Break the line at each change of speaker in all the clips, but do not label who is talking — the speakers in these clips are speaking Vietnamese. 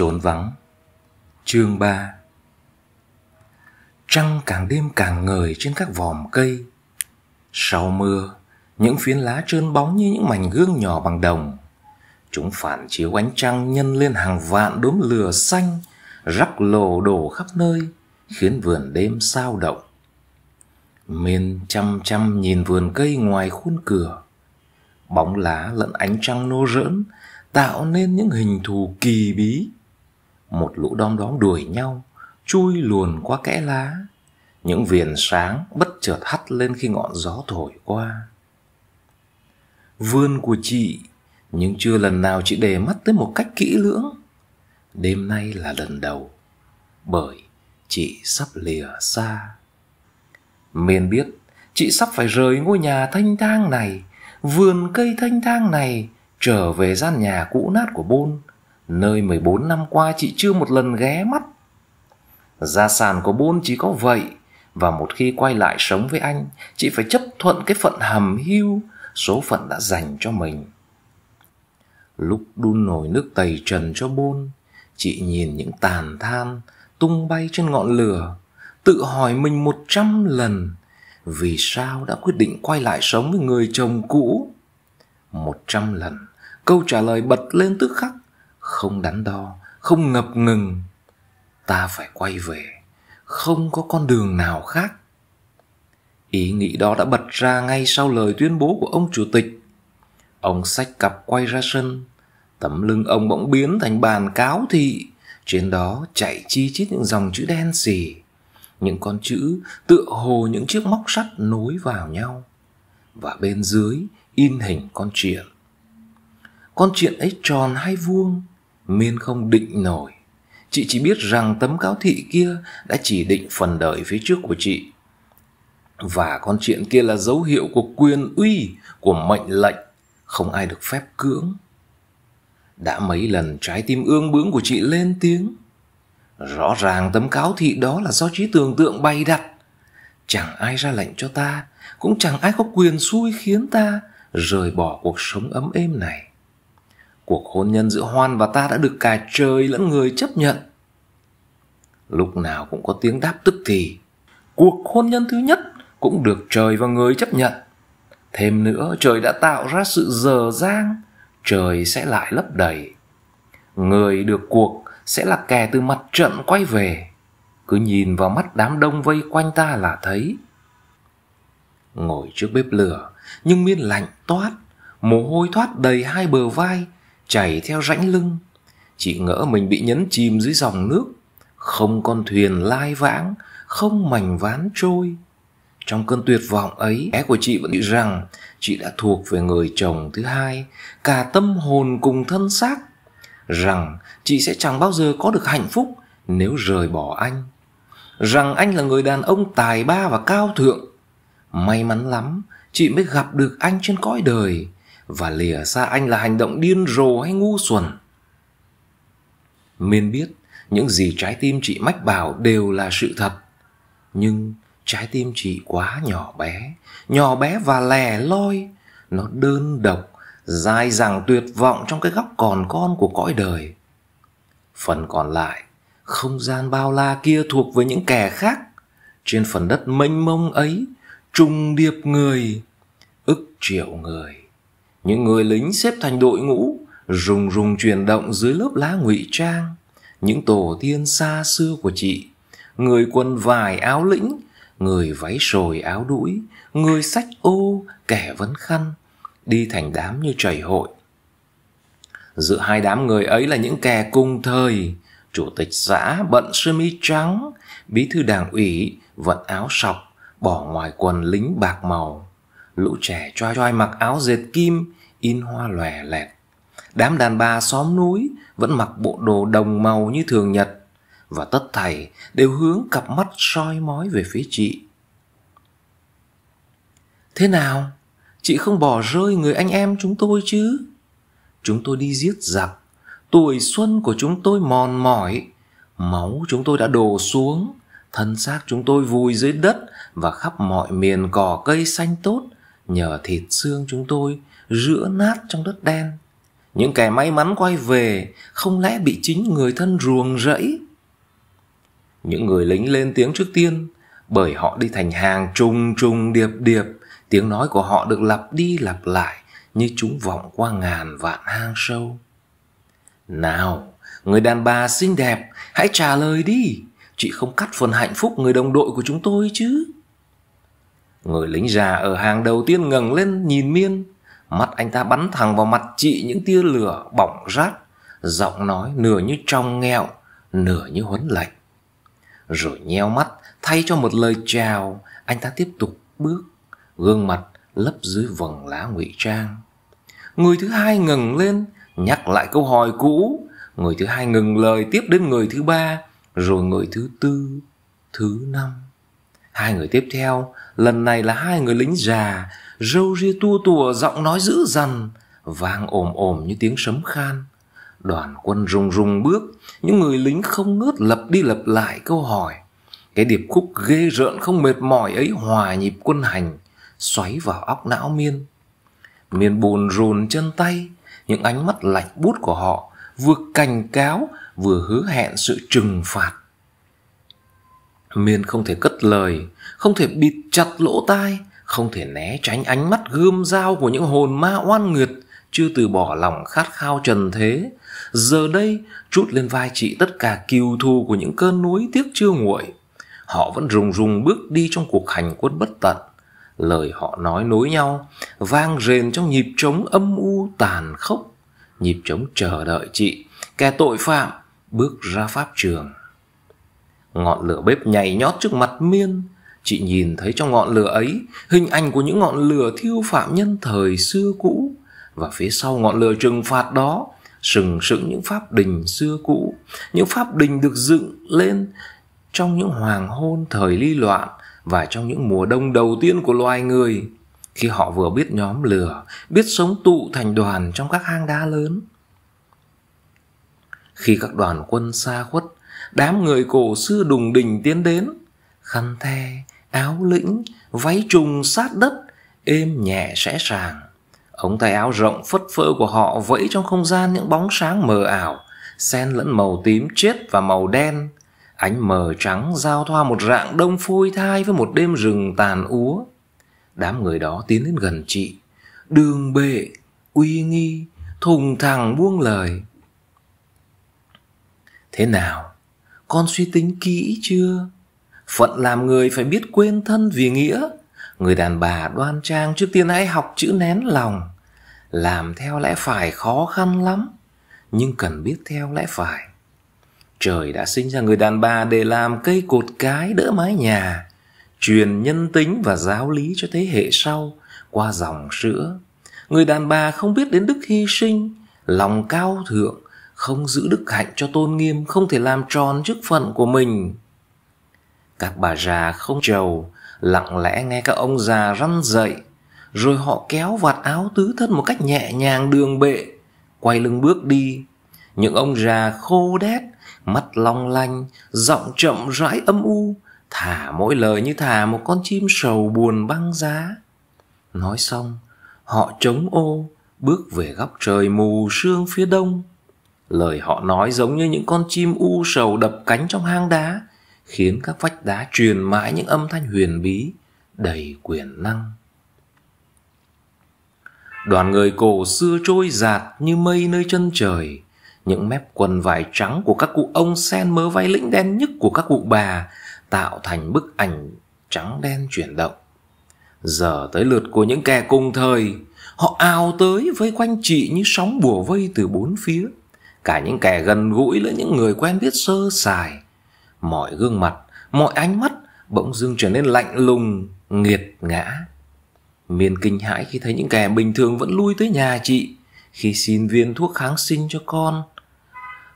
trốn vắng Chương ba. Trăng càng đêm càng ngời trên các vòm cây Sau mưa, những phiến lá trơn bóng như những mảnh gương nhỏ bằng đồng Chúng phản chiếu ánh trăng nhân lên hàng vạn đốm lửa xanh Rắc lồ đổ khắp nơi Khiến vườn đêm sao động Miên chăm chăm nhìn vườn cây ngoài khuôn cửa Bóng lá lẫn ánh trăng nô rỡn Tạo nên những hình thù kỳ bí một lũ đom đóm đuổi nhau chui luồn qua kẽ lá những viền sáng bất chợt hắt lên khi ngọn gió thổi qua vườn của chị nhưng chưa lần nào chị để mắt tới một cách kỹ lưỡng đêm nay là lần đầu bởi chị sắp lìa xa miền biết chị sắp phải rời ngôi nhà thanh thang này vườn cây thanh thang này trở về gian nhà cũ nát của bôn nơi 14 năm qua chị chưa một lần ghé mắt. Gia sản của Bôn chỉ có vậy, và một khi quay lại sống với anh, chị phải chấp thuận cái phận hầm hưu số phận đã dành cho mình. Lúc đun nồi nước tẩy trần cho Bôn, chị nhìn những tàn than tung bay trên ngọn lửa, tự hỏi mình một trăm lần vì sao đã quyết định quay lại sống với người chồng cũ. Một trăm lần, câu trả lời bật lên tức khắc không đắn đo không ngập ngừng ta phải quay về không có con đường nào khác ý nghĩ đó đã bật ra ngay sau lời tuyên bố của ông chủ tịch ông sách cặp quay ra sân tấm lưng ông bỗng biến thành bàn cáo thị trên đó chạy chi chít những dòng chữ đen xì những con chữ tựa hồ những chiếc móc sắt nối vào nhau và bên dưới in hình con triện con triện ấy tròn hay vuông Miên không định nổi. Chị chỉ biết rằng tấm cáo thị kia đã chỉ định phần đời phía trước của chị. Và con chuyện kia là dấu hiệu của quyền uy, của mệnh lệnh, không ai được phép cưỡng. Đã mấy lần trái tim ương bướng của chị lên tiếng. Rõ ràng tấm cáo thị đó là do trí tưởng tượng bày đặt. Chẳng ai ra lệnh cho ta, cũng chẳng ai có quyền xui khiến ta rời bỏ cuộc sống ấm êm này cuộc hôn nhân giữa Hoan và ta đã được cả trời lẫn người chấp nhận. Lúc nào cũng có tiếng đáp tức thì. Cuộc hôn nhân thứ nhất cũng được trời và người chấp nhận. Thêm nữa, trời đã tạo ra sự dở dang, trời sẽ lại lấp đầy. Người được cuộc sẽ là kẻ từ mặt trận quay về. Cứ nhìn vào mắt đám đông vây quanh ta là thấy. Ngồi trước bếp lửa, nhưng miên lạnh toát, mồ hôi thoát đầy hai bờ vai, chảy theo rãnh lưng chị ngỡ mình bị nhấn chìm dưới dòng nước không con thuyền lai vãng không mảnh ván trôi trong cơn tuyệt vọng ấy bé của chị vẫn nghĩ rằng chị đã thuộc về người chồng thứ hai cả tâm hồn cùng thân xác rằng chị sẽ chẳng bao giờ có được hạnh phúc nếu rời bỏ anh rằng anh là người đàn ông tài ba và cao thượng may mắn lắm chị mới gặp được anh trên cõi đời và lìa xa anh là hành động điên rồ hay ngu xuẩn miên biết những gì trái tim chị mách bảo đều là sự thật nhưng trái tim chị quá nhỏ bé nhỏ bé và lẻ loi nó đơn độc dài dẳng tuyệt vọng trong cái góc còn con của cõi đời phần còn lại không gian bao la kia thuộc với những kẻ khác trên phần đất mênh mông ấy trùng điệp người ức triệu người những người lính xếp thành đội ngũ rùng rùng chuyển động dưới lớp lá ngụy trang những tổ tiên xa xưa của chị người quần vải áo lĩnh người váy sồi áo đũi người sách ô kẻ vấn khăn đi thành đám như chảy hội giữa hai đám người ấy là những kẻ cùng thời chủ tịch xã bận sơ mi trắng bí thư đảng ủy vận áo sọc bỏ ngoài quần lính bạc màu lũ trẻ choi choi mặc áo dệt kim in hoa lòe lẹt đám đàn bà xóm núi vẫn mặc bộ đồ đồng màu như thường nhật và tất thầy đều hướng cặp mắt soi mói về phía chị thế nào chị không bỏ rơi người anh em chúng tôi chứ chúng tôi đi giết giặc tuổi xuân của chúng tôi mòn mỏi máu chúng tôi đã đổ xuống thân xác chúng tôi vùi dưới đất và khắp mọi miền cỏ cây xanh tốt nhờ thịt xương chúng tôi rửa nát trong đất đen những kẻ may mắn quay về không lẽ bị chính người thân ruồng rẫy những người lính lên tiếng trước tiên bởi họ đi thành hàng trùng trùng điệp điệp tiếng nói của họ được lặp đi lặp lại như chúng vọng qua ngàn vạn hang sâu nào người đàn bà xinh đẹp hãy trả lời đi chị không cắt phần hạnh phúc người đồng đội của chúng tôi chứ Người lính già ở hàng đầu tiên ngẩng lên nhìn Miên. Mắt anh ta bắn thẳng vào mặt chị những tia lửa bỏng rát. Giọng nói nửa như trong nghẹo, nửa như huấn lệnh. Rồi nheo mắt, thay cho một lời chào, anh ta tiếp tục bước. Gương mặt lấp dưới vầng lá ngụy trang. Người thứ hai ngừng lên, nhắc lại câu hỏi cũ. Người thứ hai ngừng lời tiếp đến người thứ ba, rồi người thứ tư, thứ năm. Hai người tiếp theo, lần này là hai người lính già, râu ria tua tùa, giọng nói dữ dằn, vang ồm ồm như tiếng sấm khan. Đoàn quân rùng rùng bước, những người lính không ngớt lập đi lập lại câu hỏi. Cái điệp khúc ghê rợn không mệt mỏi ấy hòa nhịp quân hành, xoáy vào óc não miên. Miên bùn rồn chân tay, những ánh mắt lạnh bút của họ vừa cảnh cáo vừa hứa hẹn sự trừng phạt Miên không thể cất lời, không thể bịt chặt lỗ tai, không thể né tránh ánh mắt gươm dao của những hồn ma oan nguyệt, chưa từ bỏ lòng khát khao trần thế. Giờ đây, trút lên vai chị tất cả kiêu thù của những cơn núi tiếc chưa nguội. Họ vẫn rùng rùng bước đi trong cuộc hành quân bất tận. Lời họ nói nối nhau, vang rền trong nhịp trống âm u tàn khốc. Nhịp trống chờ đợi chị, kẻ tội phạm, bước ra pháp trường. Ngọn lửa bếp nhảy nhót trước mặt Miên Chị nhìn thấy trong ngọn lửa ấy Hình ảnh của những ngọn lửa thiêu phạm nhân thời xưa cũ Và phía sau ngọn lửa trừng phạt đó Sừng sững những pháp đình xưa cũ Những pháp đình được dựng lên Trong những hoàng hôn thời ly loạn Và trong những mùa đông đầu tiên của loài người Khi họ vừa biết nhóm lửa Biết sống tụ thành đoàn trong các hang đá lớn Khi các đoàn quân xa khuất đám người cổ xưa đùng đình tiến đến khăn the áo lĩnh váy trùng sát đất êm nhẹ sẽ sàng ống tay áo rộng phất phơ của họ vẫy trong không gian những bóng sáng mờ ảo xen lẫn màu tím chết và màu đen ánh mờ trắng giao thoa một rạng đông phôi thai với một đêm rừng tàn úa đám người đó tiến đến gần chị đường bệ uy nghi thùng thẳng buông lời thế nào con suy tính kỹ chưa phận làm người phải biết quên thân vì nghĩa người đàn bà đoan trang trước tiên hãy học chữ nén lòng làm theo lẽ phải khó khăn lắm nhưng cần biết theo lẽ phải trời đã sinh ra người đàn bà để làm cây cột cái đỡ mái nhà truyền nhân tính và giáo lý cho thế hệ sau qua dòng sữa người đàn bà không biết đến đức hy sinh lòng cao thượng không giữ đức hạnh cho tôn nghiêm không thể làm tròn chức phận của mình các bà già không trầu lặng lẽ nghe các ông già răn dậy rồi họ kéo vạt áo tứ thân một cách nhẹ nhàng đường bệ quay lưng bước đi những ông già khô đét mắt long lanh giọng chậm rãi âm u thả mỗi lời như thả một con chim sầu buồn băng giá nói xong họ chống ô bước về góc trời mù sương phía đông Lời họ nói giống như những con chim u sầu đập cánh trong hang đá, khiến các vách đá truyền mãi những âm thanh huyền bí, đầy quyền năng. Đoàn người cổ xưa trôi giạt như mây nơi chân trời, những mép quần vải trắng của các cụ ông sen mớ váy lĩnh đen nhất của các cụ bà tạo thành bức ảnh trắng đen chuyển động. Giờ tới lượt của những kẻ cùng thời, họ ào tới vây quanh chị như sóng bùa vây từ bốn phía cả những kẻ gần gũi lẫn những người quen biết sơ sài mọi gương mặt mọi ánh mắt bỗng dưng trở nên lạnh lùng nghiệt ngã miên kinh hãi khi thấy những kẻ bình thường vẫn lui tới nhà chị khi xin viên thuốc kháng sinh cho con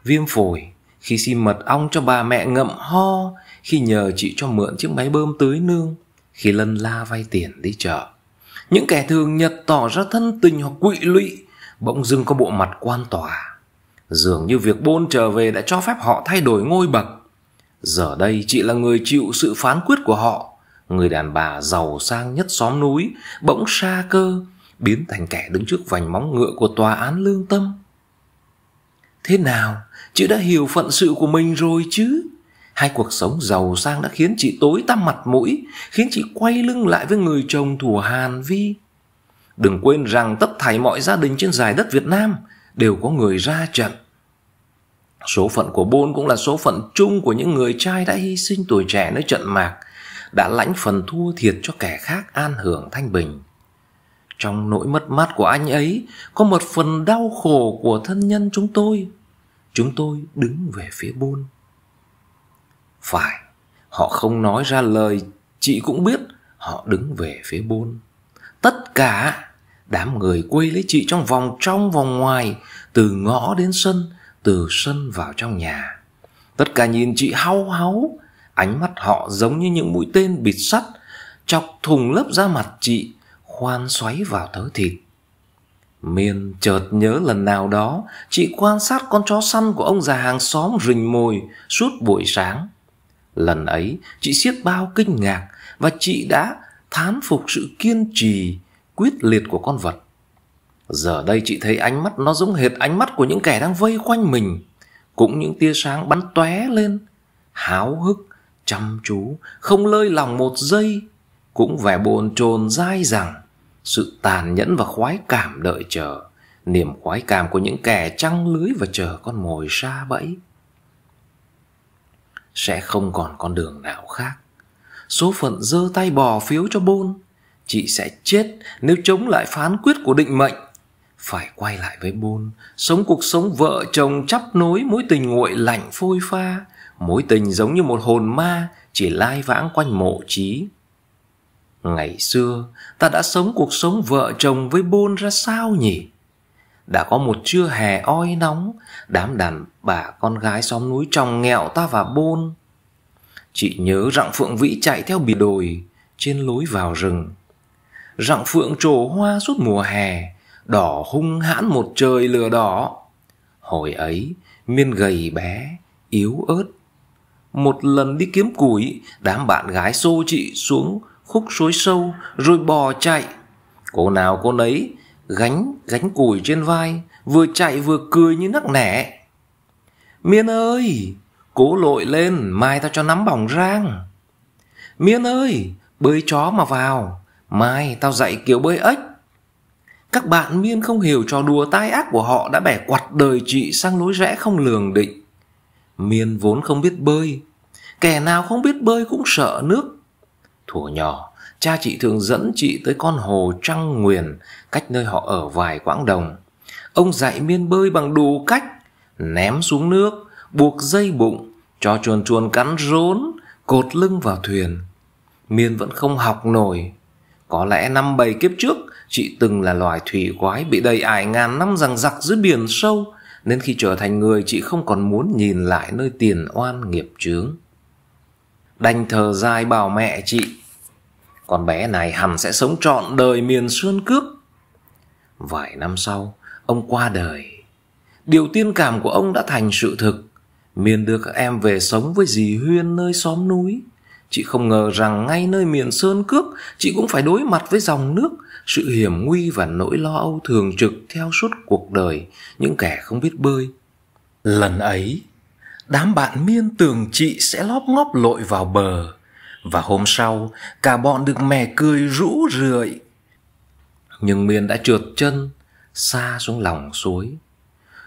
viêm phổi khi xin mật ong cho bà mẹ ngậm ho khi nhờ chị cho mượn chiếc máy bơm tưới nương khi lân la vay tiền đi chợ những kẻ thường nhật tỏ ra thân tình hoặc quỵ lụy bỗng dưng có bộ mặt quan tòa Dường như việc bôn trở về đã cho phép họ thay đổi ngôi bậc. Giờ đây chị là người chịu sự phán quyết của họ. Người đàn bà giàu sang nhất xóm núi bỗng xa cơ, biến thành kẻ đứng trước vành móng ngựa của tòa án lương tâm. Thế nào, chị đã hiểu phận sự của mình rồi chứ? Hai cuộc sống giàu sang đã khiến chị tối tăm mặt mũi, khiến chị quay lưng lại với người chồng thủ Hàn Vi. Đừng quên rằng tất thảy mọi gia đình trên giải đất Việt Nam đều có người ra trận. Số phận của Bôn cũng là số phận chung của những người trai đã hy sinh tuổi trẻ nơi trận mạc, đã lãnh phần thua thiệt cho kẻ khác an hưởng thanh bình. Trong nỗi mất mát của anh ấy có một phần đau khổ của thân nhân chúng tôi. Chúng tôi đứng về phía Bôn. Phải, họ không nói ra lời, chị cũng biết họ đứng về phía Bôn. Tất cả Đám người quây lấy chị trong vòng trong vòng ngoài, từ ngõ đến sân, từ sân vào trong nhà. Tất cả nhìn chị hau háu, ánh mắt họ giống như những mũi tên bịt sắt, chọc thùng lớp da mặt chị, khoan xoáy vào thớ thịt. Miên chợt nhớ lần nào đó, chị quan sát con chó săn của ông già hàng xóm rình mồi suốt buổi sáng. Lần ấy, chị siết bao kinh ngạc và chị đã thán phục sự kiên trì quyết liệt của con vật giờ đây chị thấy ánh mắt nó giống hệt ánh mắt của những kẻ đang vây quanh mình cũng những tia sáng bắn tóe lên háo hức chăm chú không lơi lòng một giây cũng vẻ bồn chồn dai dẳng sự tàn nhẫn và khoái cảm đợi chờ niềm khoái cảm của những kẻ trăng lưới và chờ con mồi xa bẫy sẽ không còn con đường nào khác số phận giơ tay bỏ phiếu cho bôn Chị sẽ chết nếu chống lại phán quyết của định mệnh Phải quay lại với Bôn Sống cuộc sống vợ chồng chắp nối Mối tình nguội lạnh phôi pha Mối tình giống như một hồn ma Chỉ lai vãng quanh mộ trí Ngày xưa ta đã sống cuộc sống vợ chồng với Bôn ra sao nhỉ? Đã có một trưa hè oi nóng Đám đàn bà con gái xóm núi trong nghèo ta và Bôn Chị nhớ rặng Phượng Vĩ chạy theo bì đồi Trên lối vào rừng rặng phượng trổ hoa suốt mùa hè, đỏ hung hãn một trời lửa đỏ. Hồi ấy, miên gầy bé, yếu ớt. Một lần đi kiếm củi, đám bạn gái xô chị xuống khúc suối sâu rồi bò chạy. Cô nào cô nấy, gánh gánh củi trên vai, vừa chạy vừa cười như nắc nẻ. Miên ơi, cố lội lên, mai tao cho nắm bỏng rang. Miên ơi, bơi chó mà vào, Mai tao dạy kiểu bơi ếch Các bạn miên không hiểu trò đùa tai ác của họ Đã bẻ quặt đời chị sang lối rẽ không lường định Miên vốn không biết bơi Kẻ nào không biết bơi cũng sợ nước thủa nhỏ Cha chị thường dẫn chị tới con hồ Trăng Nguyền Cách nơi họ ở vài quãng đồng Ông dạy miên bơi bằng đủ cách Ném xuống nước Buộc dây bụng Cho chuồn chuồn cắn rốn Cột lưng vào thuyền Miên vẫn không học nổi có lẽ năm bảy kiếp trước, chị từng là loài thủy quái bị đầy ải ngàn năm rằng giặc dưới biển sâu, nên khi trở thành người chị không còn muốn nhìn lại nơi tiền oan nghiệp chướng. Đành thờ dài bảo mẹ chị, con bé này hẳn sẽ sống trọn đời miền sơn cước. Vài năm sau, ông qua đời. Điều tiên cảm của ông đã thành sự thực. Miền đưa các em về sống với dì Huyên nơi xóm núi. Chị không ngờ rằng ngay nơi miền sơn cước, chị cũng phải đối mặt với dòng nước, sự hiểm nguy và nỗi lo âu thường trực theo suốt cuộc đời những kẻ không biết bơi. Lần ấy, đám bạn miên tường chị sẽ lóp ngóp lội vào bờ và hôm sau cả bọn được mè cười rũ rượi. Nhưng miên đã trượt chân xa xuống lòng suối.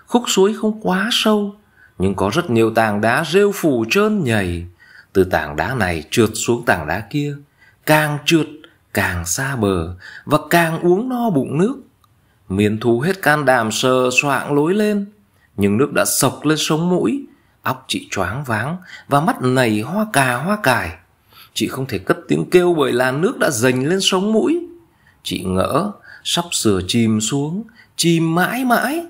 Khúc suối không quá sâu, nhưng có rất nhiều tảng đá rêu phủ trơn nhầy từ tảng đá này trượt xuống tảng đá kia càng trượt càng xa bờ và càng uống no bụng nước miền thú hết can đảm sờ soạng lối lên nhưng nước đã sộc lên sống mũi óc chị choáng váng và mắt nầy hoa cà hoa cải chị không thể cất tiếng kêu bởi làn nước đã dành lên sống mũi chị ngỡ sắp sửa chìm xuống chìm mãi mãi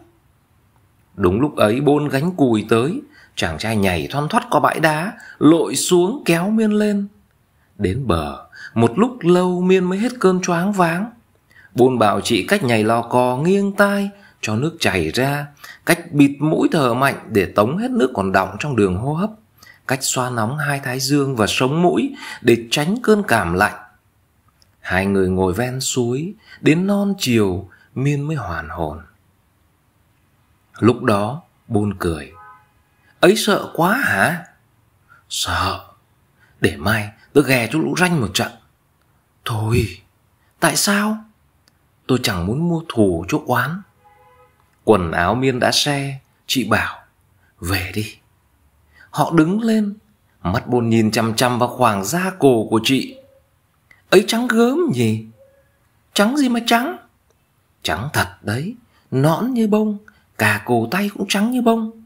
đúng lúc ấy bôn gánh cùi tới chàng trai nhảy thoăn thoắt qua bãi đá lội xuống kéo miên lên đến bờ một lúc lâu miên mới hết cơn choáng váng buôn bảo chị cách nhảy lò cò nghiêng tai cho nước chảy ra cách bịt mũi thở mạnh để tống hết nước còn đọng trong đường hô hấp cách xoa nóng hai thái dương và sống mũi để tránh cơn cảm lạnh hai người ngồi ven suối đến non chiều miên mới hoàn hồn lúc đó buôn cười Ấy sợ quá hả Sợ Để mai tớ ghè chú lũ ranh một trận Thôi Tại sao Tôi chẳng muốn mua thù chỗ quán. Quần áo miên đã xe Chị bảo Về đi Họ đứng lên Mắt buồn nhìn chăm chăm vào khoảng da cổ của chị Ấy trắng gớm nhỉ Trắng gì mà trắng Trắng thật đấy Nõn như bông Cả cổ tay cũng trắng như bông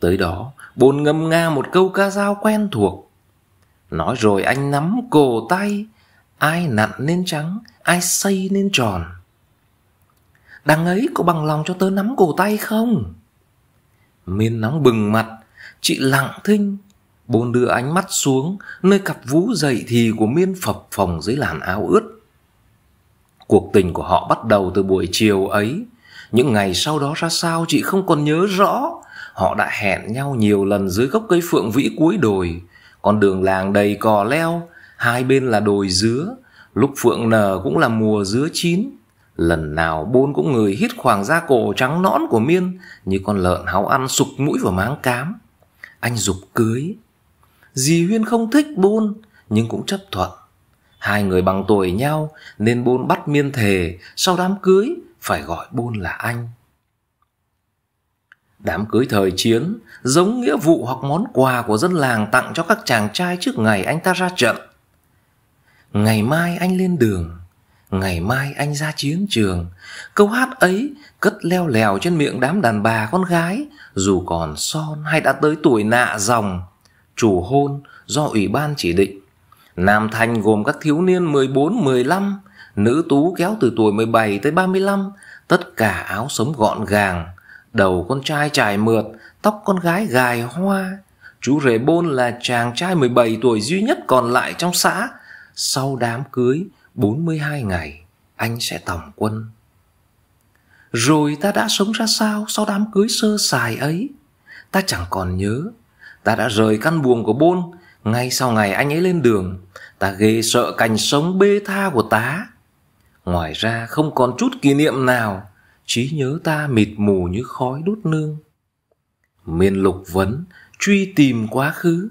Tới đó bồn ngâm nga một câu ca dao quen thuộc Nói rồi anh nắm cổ tay Ai nặn nên trắng Ai xây nên tròn Đằng ấy có bằng lòng cho tớ nắm cổ tay không Miên nóng bừng mặt Chị lặng thinh Bồn đưa ánh mắt xuống Nơi cặp vú dậy thì của Miên phập phồng dưới làn áo ướt Cuộc tình của họ bắt đầu từ buổi chiều ấy Những ngày sau đó ra sao chị không còn nhớ rõ Họ đã hẹn nhau nhiều lần dưới gốc cây phượng vĩ cuối đồi. Con đường làng đầy cò leo, hai bên là đồi dứa. Lúc phượng nở cũng là mùa dứa chín. Lần nào bôn cũng người hít khoảng da cổ trắng nõn của Miên như con lợn háu ăn sụp mũi vào máng cám. Anh dục cưới. Dì Huyên không thích bôn nhưng cũng chấp thuận. Hai người bằng tuổi nhau nên bôn bắt Miên thề sau đám cưới phải gọi bôn là anh. Đám cưới thời chiến giống nghĩa vụ hoặc món quà của dân làng tặng cho các chàng trai trước ngày anh ta ra trận. Ngày mai anh lên đường, ngày mai anh ra chiến trường. Câu hát ấy cất leo lèo trên miệng đám đàn bà con gái, dù còn son hay đã tới tuổi nạ dòng. Chủ hôn do ủy ban chỉ định. Nam thanh gồm các thiếu niên 14, 15, nữ tú kéo từ tuổi 17 tới 35, tất cả áo sống gọn gàng, Đầu con trai trải mượt, tóc con gái gài hoa. Chú Rể Bôn là chàng trai 17 tuổi duy nhất còn lại trong xã. Sau đám cưới, 42 ngày, anh sẽ tòng quân. Rồi ta đã sống ra sao sau đám cưới sơ sài ấy? Ta chẳng còn nhớ. Ta đã rời căn buồng của Bôn, ngay sau ngày anh ấy lên đường, ta ghê sợ cảnh sống bê tha của tá. Ngoài ra không còn chút kỷ niệm nào trí nhớ ta mịt mù như khói đốt nương miên lục vấn truy tìm quá khứ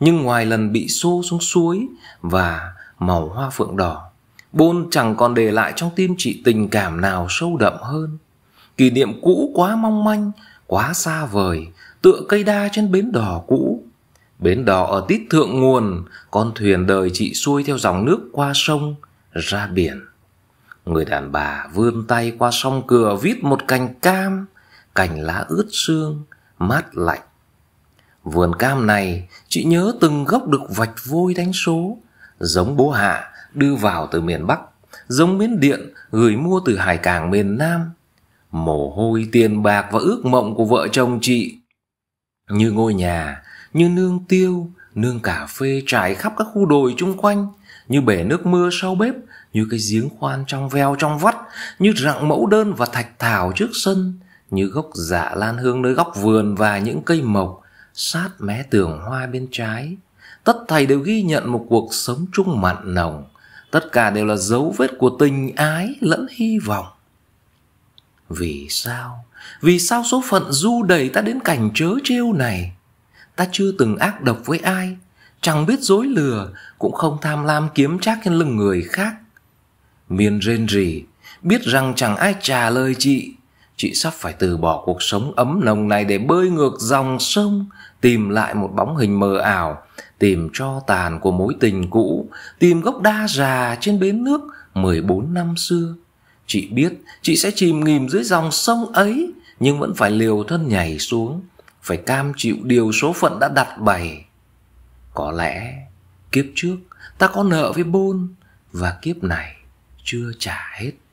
nhưng ngoài lần bị xô xuống suối và màu hoa phượng đỏ bôn chẳng còn để lại trong tim chị tình cảm nào sâu đậm hơn kỷ niệm cũ quá mong manh quá xa vời tựa cây đa trên bến đò cũ bến đò ở tít thượng nguồn con thuyền đời chị xuôi theo dòng nước qua sông ra biển Người đàn bà vươn tay qua song cửa vít một cành cam, cành lá ướt sương, mát lạnh. Vườn cam này, chị nhớ từng gốc được vạch vôi đánh số, giống bố hạ đưa vào từ miền Bắc, giống miến điện gửi mua từ hải cảng miền Nam. Mồ hôi tiền bạc và ước mộng của vợ chồng chị như ngôi nhà, như nương tiêu, nương cà phê trải khắp các khu đồi chung quanh, như bể nước mưa sau bếp như cái giếng khoan trong veo trong vắt, như rặng mẫu đơn và thạch thảo trước sân, như gốc dạ lan hương nơi góc vườn và những cây mộc sát mé tường hoa bên trái. Tất thầy đều ghi nhận một cuộc sống chung mặn nồng, tất cả đều là dấu vết của tình ái lẫn hy vọng. Vì sao? Vì sao số phận du đẩy ta đến cảnh chớ trêu này? Ta chưa từng ác độc với ai, chẳng biết dối lừa, cũng không tham lam kiếm trác trên lưng người khác. Miên rên rỉ, biết rằng chẳng ai trả lời chị. Chị sắp phải từ bỏ cuộc sống ấm nồng này để bơi ngược dòng sông, tìm lại một bóng hình mờ ảo, tìm cho tàn của mối tình cũ, tìm gốc đa già trên bến nước mười bốn năm xưa. Chị biết chị sẽ chìm nghỉm dưới dòng sông ấy, nhưng vẫn phải liều thân nhảy xuống, phải cam chịu điều số phận đã đặt bày. Có lẽ kiếp trước ta có nợ với Bôn và kiếp này chưa trả hết